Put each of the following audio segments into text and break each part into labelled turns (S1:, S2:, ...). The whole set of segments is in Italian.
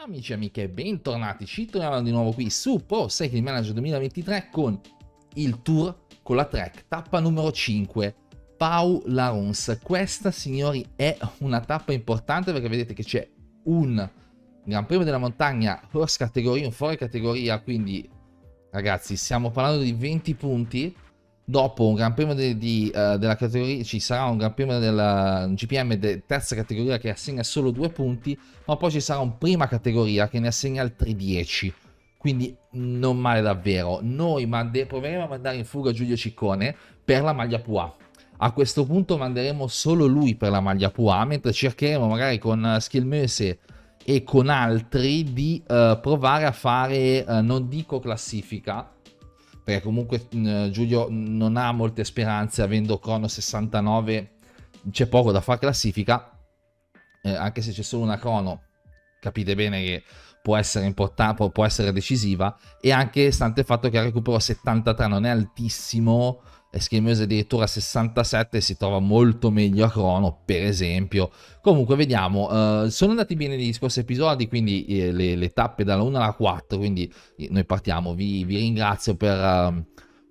S1: Amici e amiche, bentornati, ci troviamo di nuovo qui su Pro Cycling Manager 2023 con il tour con la track, tappa numero 5, Pau Larons. Questa, signori, è una tappa importante perché vedete che c'è un Gran Premio della Montagna horse categoria, un fuori categoria, quindi ragazzi stiamo parlando di 20 punti dopo un Gran Premio di, di, uh, eh, della categoria ci sarà un Gran Premio della GPM de, terza categoria che assegna solo due punti, ma poi ci sarà un prima categoria che ne assegna altri 10. Quindi non male davvero. Noi mande, proveremo a mandare in fuga Giulio Ciccone per la maglia Pua. A questo punto manderemo solo lui per la maglia Pua, mentre cercheremo magari con eh, Schilmese e con altri di uh, provare a fare, uh, non dico classifica, perché comunque mh, mm, Giulio non ha molte speranze avendo Crono 69, c'è poco da fare classifica, eh, anche se c'è solo una Crono, capite bene che può essere importante, può essere decisiva e anche stante il fatto che ha recupero 73 non è altissimo, Skill Muse addirittura 67 si trova molto meglio a Crono per esempio comunque vediamo eh, sono andati bene gli scorsi episodi quindi eh, le, le, tappe dalla 1 alla 4 quindi eh, noi partiamo vi, vi ringrazio per, uh,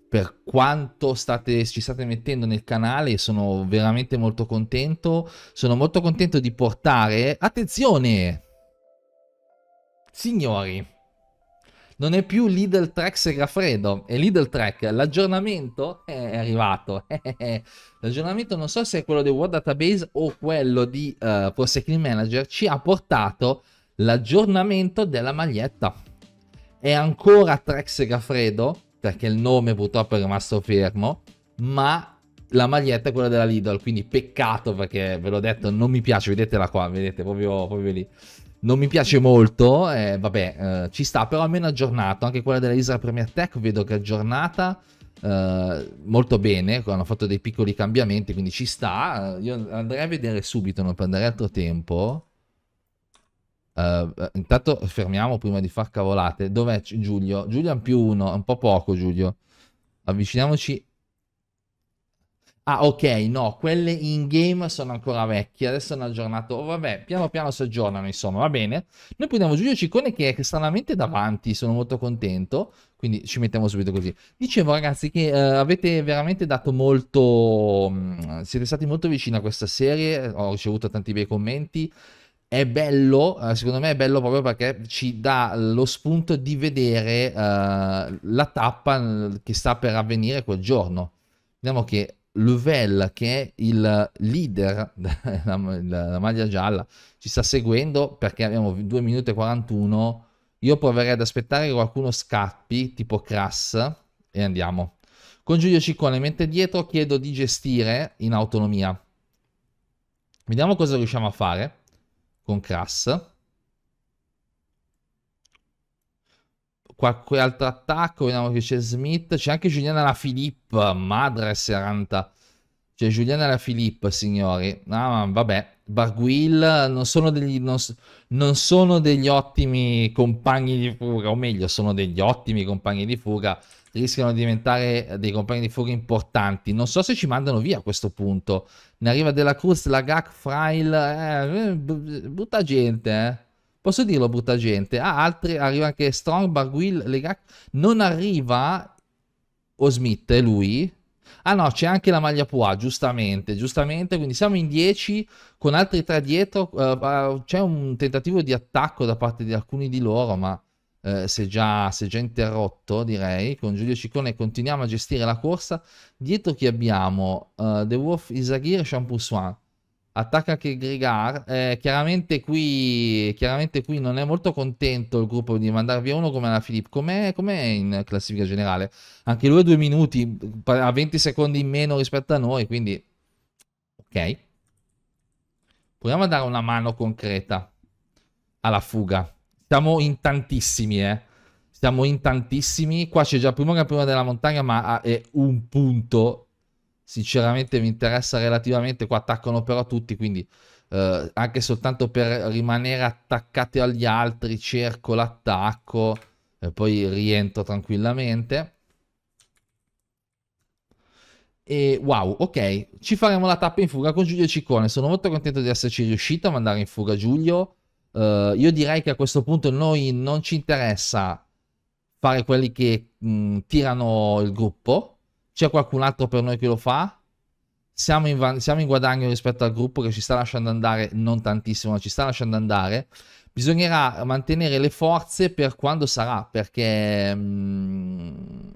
S1: per quanto state, ci state mettendo nel canale sono veramente molto contento sono molto contento di portare attenzione signori non è più Lidl Trek Segafredo, è Lidl Track. L'aggiornamento è arrivato. L'aggiornamento non so se è quello di World Database o quello di uh, eh, Pro Cycling Manager ci ha portato l'aggiornamento della maglietta. È ancora Trek Segafredo, perché il nome purtroppo è rimasto fermo, ma la maglietta è quella della Lidl, quindi peccato perché ve l'ho detto, non mi piace, vedetela qua, vedete proprio, proprio lì non mi piace molto, eh, vabbè, eh, ci sta, però almeno aggiornato, anche quella della Isra Premier Tech vedo che è aggiornata eh, molto bene, hanno fatto dei piccoli cambiamenti, quindi ci sta, eh, io andrei a vedere subito, non prendere altro tempo. Uh, intanto fermiamo prima di far cavolate. Dov'è Giulio? Giulio è un più uno, un po' poco Giulio. Avviciniamoci Ah, ok, no, quelle in game sono ancora vecchie, adesso hanno aggiornato. Oh, vabbè, piano piano si aggiornano, insomma, va bene. Noi prendiamo Giulio Ciccone che è stranamente davanti, sono molto contento, quindi ci mettiamo subito così. Dicevo ragazzi che eh, avete veramente dato molto, mm, siete stati molto vicini a questa serie, ho ricevuto tanti bei commenti. È bello, eh, secondo me è bello proprio perché ci dà lo spunto di vedere eh, la tappa mm, che sta per avvenire quel giorno. Vediamo che Level, che è il leader la maglia gialla, ci sta seguendo perché abbiamo 2 minuti e 41. Io proverei ad aspettare che qualcuno scappi, tipo Crass, e andiamo. Con Giulio Ciccone, mentre dietro chiedo di gestire in autonomia. Vediamo cosa riusciamo a fare con Crass. qualche altro attacco, vediamo che c'è Smith, c'è anche Giuliana La Filippa, madre 60. C'è Giuliana La Filippa, signori. Ah, vabbè, Barguil non sono, degli, non, non sono degli ottimi compagni di fuga, o meglio, sono degli ottimi compagni di fuga, rischiano di diventare dei compagni di fuga importanti. Non so se ci mandano via a questo punto. Ne arriva Della Cruz, la Gag, Frail, eh, brutta gente, eh. Posso dirlo, brutta gente? Ah, altri, arriva anche Strong, Barguil, Legac. Non arriva o Smith, è lui. Ah no, c'è anche la maglia Pua, giustamente, giustamente. Quindi siamo in 10 con altri tre dietro. Uh, c'è un tentativo di attacco da parte di alcuni di loro, ma eh, si, è già, si, è già, interrotto, direi. Con Giulio Ciccone continuiamo a gestire la corsa. Dietro chi abbiamo? Uh, The Wolf, Isagir e Champuswan attacca che Grigar. Eh, chiaramente, qui, chiaramente qui non è molto contento il gruppo di mandar via uno come la Filippo. Com'è, com in classifica generale? Anche lui ha due minuti, ha 20 secondi in meno rispetto a noi, quindi ok. Proviamo a dare una mano concreta alla fuga. Siamo in tantissimi, eh. Siamo in tantissimi. Qua c'è già il primo campione della montagna, ma ah, è un punto sinceramente mi interessa relativamente, qua attaccano però tutti, quindi eh, anche soltanto per rimanere attaccati agli altri cerco l'attacco e poi rientro tranquillamente. E wow, ok, ci faremo la tappa in fuga con Giulio Ciccone. Sono molto contento di esserci riuscito a mandare in fuga Giulio. Uh, io direi che a questo punto noi non ci interessa fare quelli che mh, mm, tirano il gruppo, c'è qualcun altro per noi che lo fa? Siamo in, siamo in, guadagno rispetto al gruppo che ci sta lasciando andare, non tantissimo, ma ci sta lasciando andare. Bisognerà mantenere le forze per quando sarà, perché mh, mm,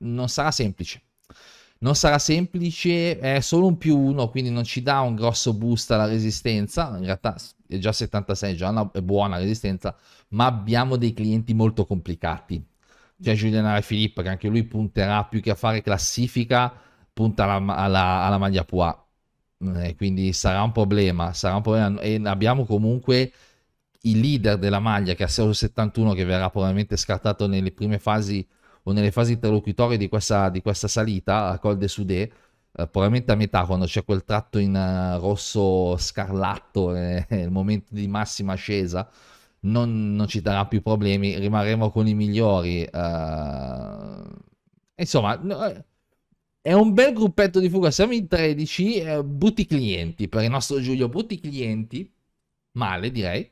S1: non sarà semplice. Non sarà semplice, è solo un più uno, quindi non ci dà un grosso boost alla resistenza. In realtà è già 76, già una, è buona resistenza, ma abbiamo dei clienti molto complicati c'è cioè, Julien Alaphilippe che anche lui punterà più che a fare classifica, punta alla, alla, alla maglia Pois. Eh, quindi sarà un problema, sarà un problema. E abbiamo comunque il leader della maglia che ha 0,71 che verrà probabilmente scartato nelle prime fasi o nelle fasi interlocutorie di questa, di questa salita a Col de Sudé. Eh, probabilmente a metà quando c'è quel tratto in uh, rosso scarlatto, eh, il momento di massima ascesa, non, non ci darà più problemi, rimarremo con i migliori. Uh, insomma, è un bel gruppetto di fuga, siamo in 13, eh, butti clienti, per il nostro Giulio, butti clienti, male direi.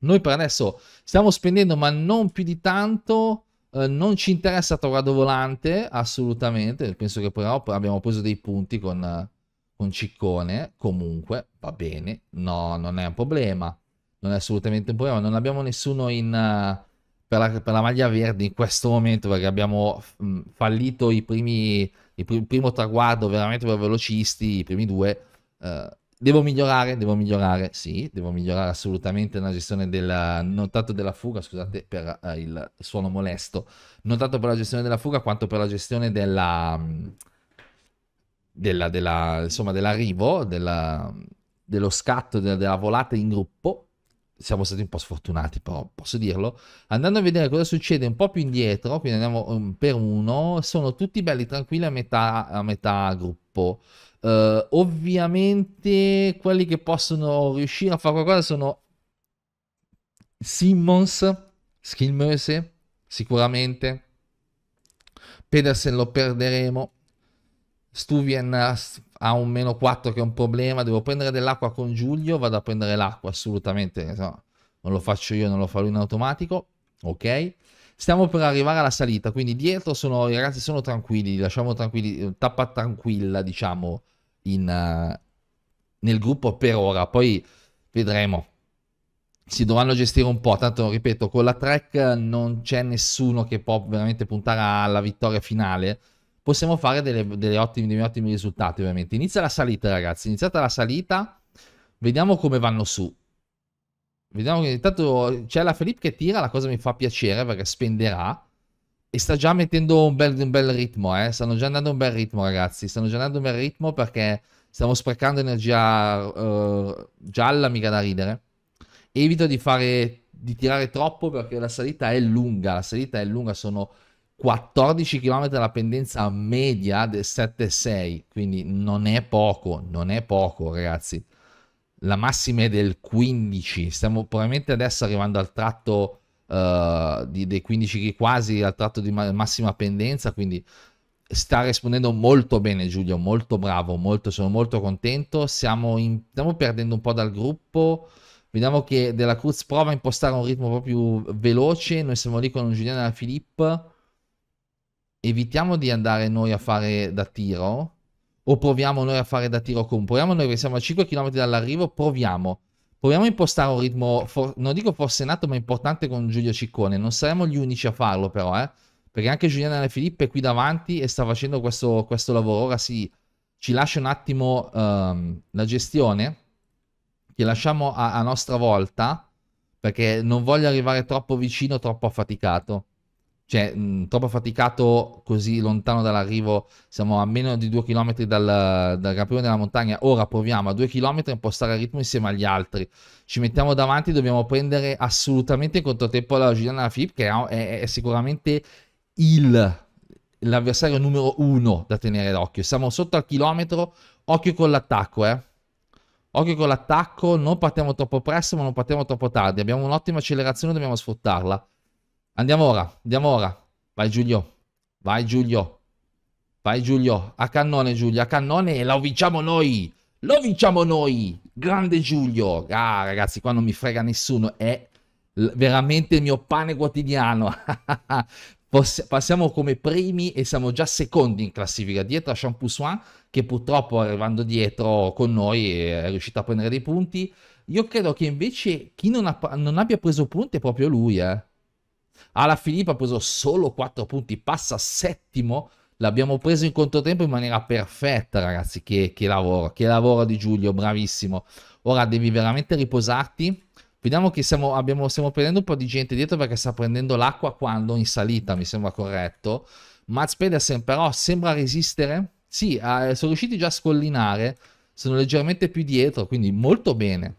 S1: Noi per adesso stiamo spendendo, ma non più di tanto. Uh, non ci interessa Torado Volante assolutamente. Penso che però abbiamo preso dei punti con, uh, con Ciccone. Comunque va bene, no, non è un problema non è assolutamente un problema. Non abbiamo nessuno in, uh, per, la, per, la, maglia verde in questo momento perché abbiamo mh, mm, fallito i primi, il pr- primo traguardo veramente per velocisti, i primi due. Uh, devo migliorare, devo migliorare, sì, devo migliorare assolutamente la gestione del notato della fuga, scusate per uh, il suono molesto, non tanto per la gestione della fuga quanto per la gestione della... Mm, della, della insomma, dell'arrivo, della, dello scatto, della, della volata in gruppo, siamo stati un po' sfortunati, però posso dirlo. Andando a vedere cosa succede un po' più indietro, quindi andiamo um, per uno, sono tutti belli tranquilli a metà, a metà gruppo. Uh, ovviamente quelli che possono riuscire a fare qualcosa sono Simmons, Skilmose, sicuramente. Pedersen lo perderemo. Stuvien ha un meno 4 che è un problema, devo prendere dell'acqua con Giulio, vado a prendere l'acqua assolutamente, eh, no, non lo faccio io, non lo fa lui in automatico, ok? Stiamo per arrivare alla salita, quindi dietro sono, i ragazzi sono tranquilli, lasciamo tranquilli, eh, tappa tranquilla diciamo in, uh, nel gruppo per ora, poi vedremo. Si dovranno gestire un po', tanto ripeto, con la track non c'è nessuno che può veramente puntare alla vittoria finale, possiamo fare delle, delle ottimi, degli ottimi risultati ovviamente. Inizia la salita ragazzi, iniziata la salita, vediamo come vanno su. Vediamo che intanto c'è la Felipe che tira, la cosa mi fa piacere perché spenderà e sta già mettendo un bel, un bel ritmo, eh. stanno già andando un bel ritmo ragazzi, stanno già andando un bel ritmo perché stiamo sprecando energia uh, gialla, mica da ridere. Evito di fare, di tirare troppo perché la salita è lunga, la salita è lunga, sono 14 km la pendenza media del 7,6, quindi non è poco, non è poco ragazzi. La massima è del 15, stiamo probabilmente adesso arrivando al tratto uh, di, dei 15 quasi, al tratto di ma massima pendenza, quindi sta rispondendo molto bene Giulio, molto bravo, molto, sono molto contento. Siamo in, stiamo perdendo un po' dal gruppo, vediamo che della Cruz prova a impostare un ritmo proprio veloce, noi siamo lì con Giuliano e la Filippo evitiamo di andare noi a fare da tiro o proviamo noi a fare da tiro con, proviamo noi che siamo a 5 km dall'arrivo, proviamo. Proviamo a impostare un ritmo, for, non dico forsenato, ma importante con Giulio Ciccone. Non saremo gli unici a farlo però, eh? perché anche Giuliana De Filippo è qui davanti e sta facendo questo, questo lavoro. Ora sì, ci lascia un attimo um, la gestione, che lasciamo a, a nostra volta, perché non voglio arrivare troppo vicino, troppo affaticato cioè mh, mm, troppo faticato così lontano dall'arrivo, siamo a meno di due chilometri dal, dal campione della montagna, ora proviamo a due chilometri a impostare il ritmo insieme agli altri, ci mettiamo davanti, dobbiamo prendere assolutamente il controtempo la Giuliana Lafip che è, è, è sicuramente il, l'avversario numero uno da tenere d'occhio, siamo sotto al chilometro, occhio con l'attacco eh. Occhio con l'attacco, non partiamo troppo presto ma non partiamo troppo tardi, abbiamo un'ottima accelerazione, dobbiamo sfruttarla Andiamo ora, andiamo ora. Vai Giulio, vai Giulio, vai Giulio, a cannone Giulio, a cannone e lo vinciamo noi, lo vinciamo noi, grande Giulio. Ah ragazzi, qua non mi frega nessuno, è veramente il mio pane quotidiano. Passiamo come primi e siamo già secondi in classifica, dietro a Champoussoin che purtroppo arrivando dietro con noi è riuscito a prendere dei punti. Io credo che invece chi non, ha, non abbia preso punti è proprio lui, eh. Alla Filippa ha preso solo 4 punti, passa settimo. L'abbiamo preso in controtempo in maniera perfetta, ragazzi. Che, che lavoro, che lavoro di Giulio, bravissimo. Ora devi veramente riposarti. Vediamo che siamo, abbiamo, stiamo prendendo un po' di gente dietro perché sta prendendo l'acqua quando in salita, mi sembra corretto. Mats Pedersen però sembra resistere. Sì, eh, sono riusciti già a scollinare, sono leggermente più dietro, quindi molto bene.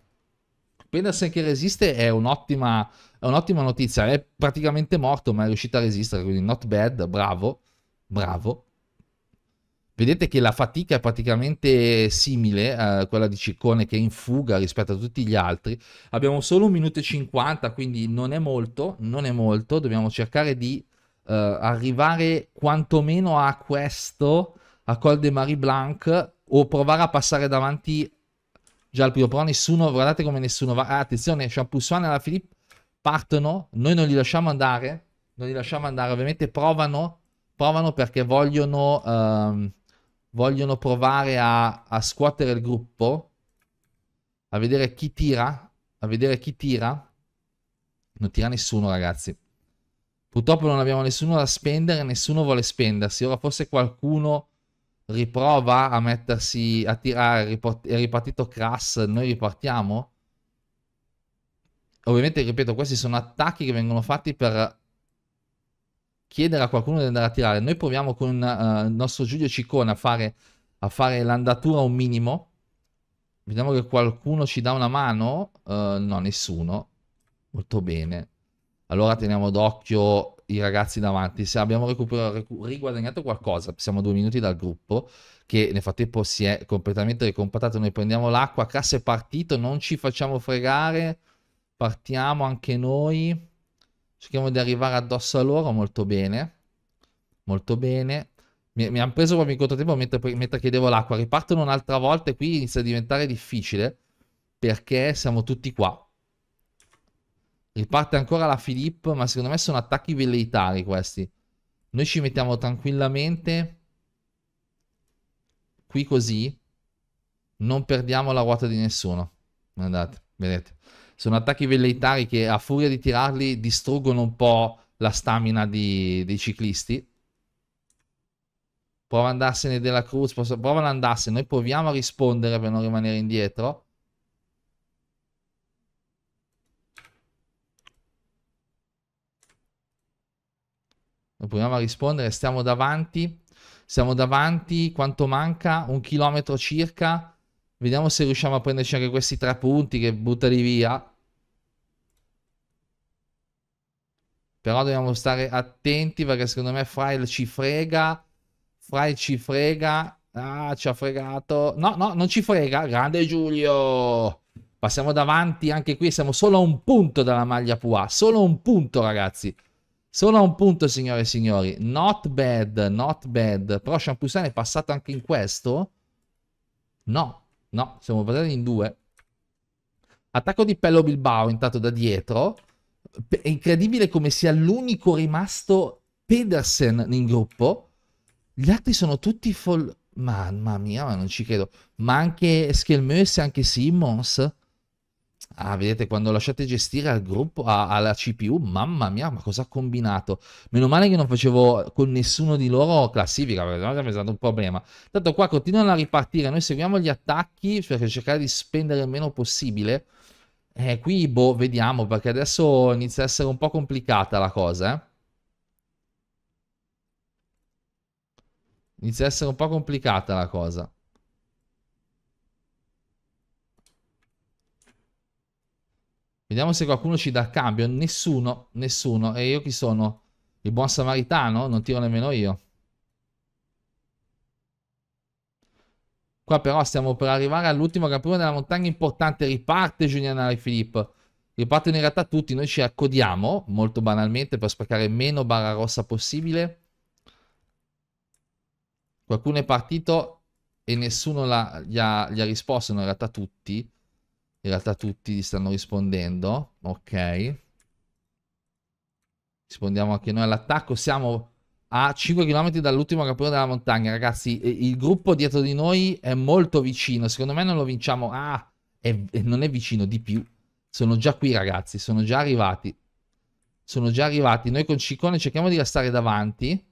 S1: Pedersen che resiste è un'ottima è un'ottima notizia, è praticamente morto ma è riuscito a resistere, quindi not bad, bravo, bravo. Vedete che la fatica è praticamente simile a quella di Ciccone che è in fuga rispetto a tutti gli altri. Abbiamo solo un minuto e 50, quindi non è molto, non è molto. Dobbiamo cercare di uh, arrivare quantomeno a questo, a Col de Marie Blanc, o provare a passare davanti già al primo, però nessuno, guardate come nessuno va. Ah, attenzione, Champussuane alla Filippo partono, noi non li lasciamo andare, non li lasciamo andare, ovviamente provano, provano perché vogliono, ehm, vogliono provare a, a scuotere il gruppo, a vedere chi tira, a vedere chi tira. Non tira nessuno ragazzi. Purtroppo non abbiamo nessuno da spendere, nessuno vuole spendersi. Ora forse qualcuno riprova a mettersi a tirare, è ripartito Crass, noi ripartiamo. Ovviamente, ripeto, questi sono attacchi che vengono fatti per chiedere a qualcuno di andare a tirare. Noi proviamo con uh, il nostro Giulio Ciccone a fare, a fare l'andatura un minimo. Vediamo che qualcuno ci dà una mano. Uh, no, nessuno. Molto bene. Allora teniamo d'occhio i ragazzi davanti. Se abbiamo riguadagnato qualcosa, siamo due minuti dal gruppo, che nel frattempo si è completamente ricompattato. Noi prendiamo l'acqua, cassa è partito, non ci facciamo fregare. Partiamo anche noi. Cerchiamo di arrivare addosso a loro. Molto bene. Molto bene. Mi, mi hanno preso proprio in contratempo mentre, mentre chiedevo l'acqua. Ripartono un'altra volta e qui inizia a diventare difficile perché siamo tutti qua. Riparte ancora la Filippo, ma secondo me sono attacchi velleitari questi. Noi ci mettiamo tranquillamente qui così. Non perdiamo la ruota di nessuno. Andate, vedete sono attacchi velleitari che a furia di tirarli distruggono un po' la stamina di, dei ciclisti. Prova ad andarsene della Cruz, prova ad andarsene, noi proviamo a rispondere per non rimanere indietro. Noi proviamo a rispondere, stiamo davanti, siamo davanti, quanto manca? Un chilometro circa. Vediamo se riusciamo a prenderci anche questi tre punti che buttali via. Però dobbiamo stare attenti perché secondo me Frail ci frega. Frail ci frega. Ah, ci ha fregato. No, no, non ci frega. Grande Giulio. Passiamo davanti anche qui. Siamo solo a un punto dalla maglia Pua. Solo un punto, ragazzi. Solo a un punto, signore e signori. Not bad, not bad. Però Shampoosan è passato anche in questo? No, no, siamo passati in due. Attacco di Pello Bilbao intanto da dietro è incredibile come sia l'unico rimasto Pedersen in gruppo. Gli altri sono tutti foll... Mamma mia, ma non ci credo. Ma anche Skelmeus e anche Simmons. Ah, vedete, quando lasciate gestire al gruppo, a, alla CPU, mamma mia, ma cosa ha combinato? Meno male che non facevo con nessuno di loro classifica, perché sennò sarebbe stato un problema. Tanto qua continuano a ripartire, noi seguiamo gli attacchi per cioè cercare di spendere il meno possibile. Eh, qui, boh, vediamo, perché adesso inizia a essere un po' complicata la cosa, eh. Inizia a essere un po' complicata la cosa. Vediamo se qualcuno ci dà cambio. Nessuno, nessuno. E io chi sono? Il buon samaritano? Non tiro nemmeno io. Qua però stiamo per arrivare all'ultimo campione della montagna importante. Riparte Giulianari Filippo. Ripartono in realtà tutti. Noi ci accodiamo molto banalmente per spaccare meno barra rossa possibile. Qualcuno è partito e nessuno la, gli, ha, gli, ha, risposto. in realtà tutti. In realtà tutti gli stanno rispondendo. Ok. Rispondiamo anche noi all'attacco. Siamo a 5 km dall'ultimo cappura della montagna, ragazzi. Il gruppo dietro di noi è molto vicino. Secondo me non lo vinciamo. Ah, è, non è vicino di più. Sono già qui, ragazzi. Sono già arrivati. Sono già arrivati. Noi con Ciccone cerchiamo di restare davanti.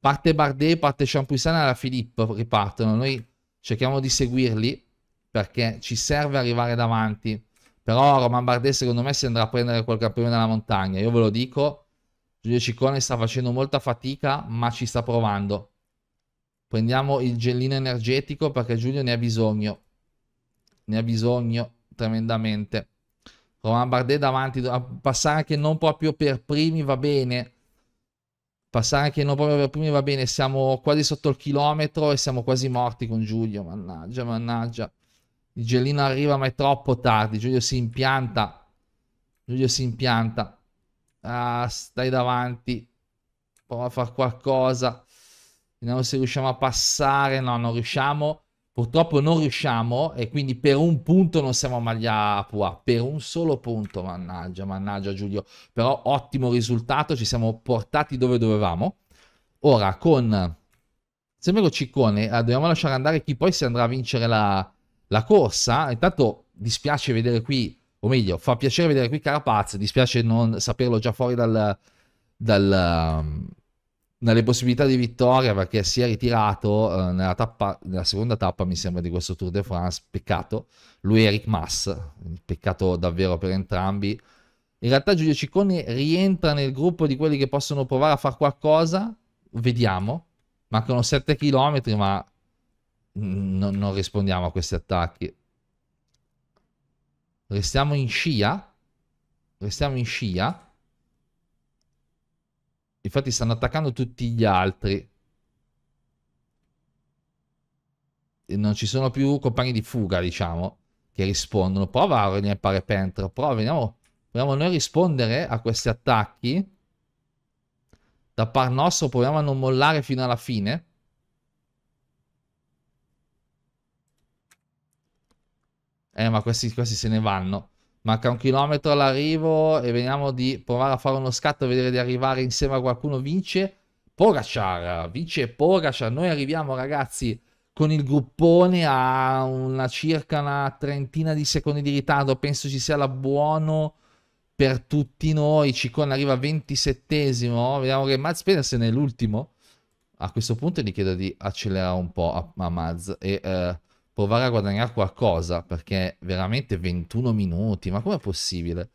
S1: Parte Bardet, parte Champuisana e la Filippo ripartono. Noi cerchiamo di seguirli perché ci serve arrivare davanti. Però Roman Bardet secondo me si andrà a prendere quel campione della montagna. Io ve lo dico Giulio Ciccone sta facendo molta fatica, ma ci sta provando. Prendiamo il gellino energetico perché Giulio ne ha bisogno. Ne ha bisogno tremendamente. Roman Bardet davanti, passare anche non proprio per primi va bene. Passare anche non proprio per primi va bene. Siamo quasi sotto il chilometro e siamo quasi morti con Giulio. Mannaggia, mannaggia. Il gellino arriva ma è troppo tardi. Giulio si impianta. Giulio si impianta. Ah, stai davanti. Prova a fare qualcosa. Vediamo se riusciamo a passare. No, non riusciamo. Purtroppo non riusciamo e quindi per un punto non siamo a maglia Pua. per un solo punto, mannaggia, mannaggia Giulio. Però ottimo risultato, ci siamo portati dove dovevamo. Ora con sempre lo Ciccone eh, dobbiamo lasciare andare chi poi si andrà a vincere la, la corsa. Intanto dispiace vedere qui o meglio, fa piacere vedere qui Carapaz, dispiace non saperlo già fuori dal, dal, um, dalle possibilità di vittoria perché si è ritirato eh, nella, tappa, nella, seconda tappa, mi sembra, di questo Tour de France, peccato, lui e Eric Mass, peccato davvero per entrambi. In realtà Giulio Ciccone rientra nel gruppo di quelli che possono provare a fare qualcosa, vediamo, mancano 7 km ma non rispondiamo a questi attacchi. Restiamo in scia. Restiamo in scia. Infatti stanno attaccando tutti gli altri. E non ci sono più compagni di fuga, diciamo, che rispondono. Prova a riempare Pentro. Prova, vediamo, proviamo noi a rispondere a questi attacchi. Da par nostro proviamo a non mollare fino alla fine. Eh, ma questi, questi se ne vanno. Manca un chilometro all'arrivo e vediamo di provare a fare uno scatto vedere di arrivare insieme a qualcuno. Vince Pogacar, vince Pogacar. Noi arriviamo ragazzi con il gruppone a una circa una trentina di secondi di ritardo. Penso ci sia la buono per tutti noi. Ciccone arriva 27 Vediamo che Maz Pedersen è l'ultimo. A questo punto gli chiedo di accelerare un po' a, a Maz e... Eh, provare a guadagnare qualcosa, perché veramente 21 minuti, ma com'è possibile?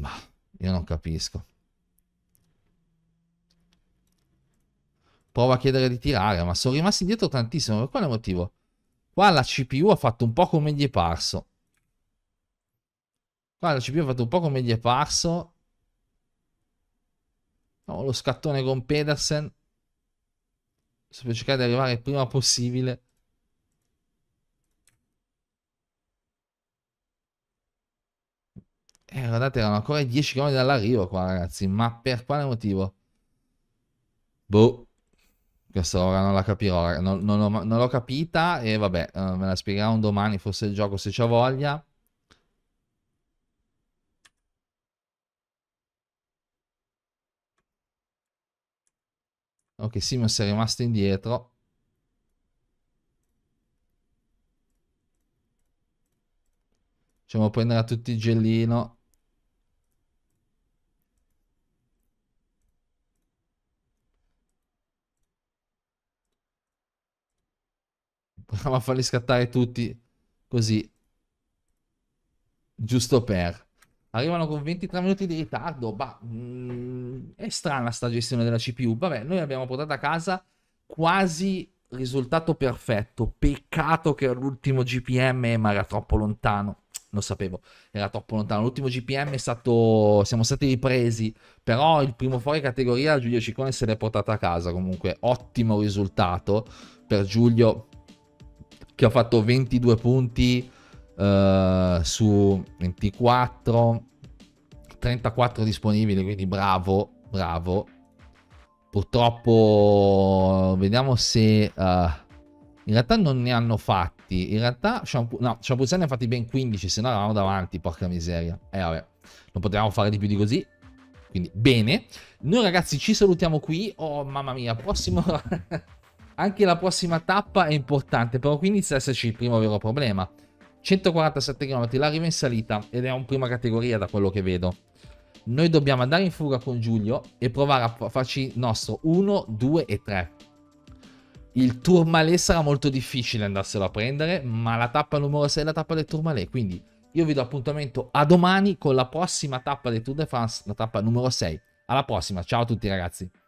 S1: Ma io non capisco. Prova a chiedere di tirare, ma sono rimasti indietro tantissimo. Per quale motivo? Qua la CPU ha fatto un po' come gli è parso. Qua la CPU ha fatto un po' come gli è parso. oh, lo scattone con Pedersen. Sto per cercare di arrivare il prima possibile. Eh, guardate, erano ancora 10 km dall'arrivo qua, ragazzi. Ma per quale motivo? Boh. Questa ora non la capirò, non, non, non l'ho capita e vabbè, eh, me la spiegherò un domani, forse il gioco se c'ha voglia. Ok, Simmons è rimasto indietro. Facciamo prendere a tutti il gellino. Proviamo a farli scattare tutti così. Giusto per arrivano con 23 minuti di ritardo, bah, mh, mm, è strana sta gestione della CPU. Vabbè, noi abbiamo portato a casa quasi risultato perfetto. Peccato che l'ultimo GPM, ma era troppo lontano. Lo sapevo, era troppo lontano. L'ultimo GPM è stato. Siamo stati ripresi. Però il primo fuori categoria Giulio Ciccone se l'è portata a casa. Comunque, ottimo risultato per Giulio, che ha fatto 22 punti eh, su 24, 34 disponibili, quindi bravo, bravo. Purtroppo vediamo se... Uh, in realtà non ne hanno fatti. In realtà shampoo, no, shampoo ne ha fatti ben 15, se no eravamo davanti, porca miseria. E eh, vabbè, non potevamo fare di più di così. Quindi bene. Noi ragazzi ci salutiamo qui. Oh mamma mia, prossimo... Anche la prossima tappa è importante, però qui inizia ad esserci il primo vero problema. 147 km l'arriva in salita ed è un prima categoria da quello che vedo. Noi dobbiamo andare in fuga con Giulio e provare a farci nostro 1, 2 e 3. Il Tourmalet sarà molto difficile andarselo a prendere, ma la tappa numero 6 è la tappa del Tourmalet, quindi io vi do appuntamento a domani con la prossima tappa del Tour de France, la tappa numero 6. Alla prossima, ciao a tutti ragazzi.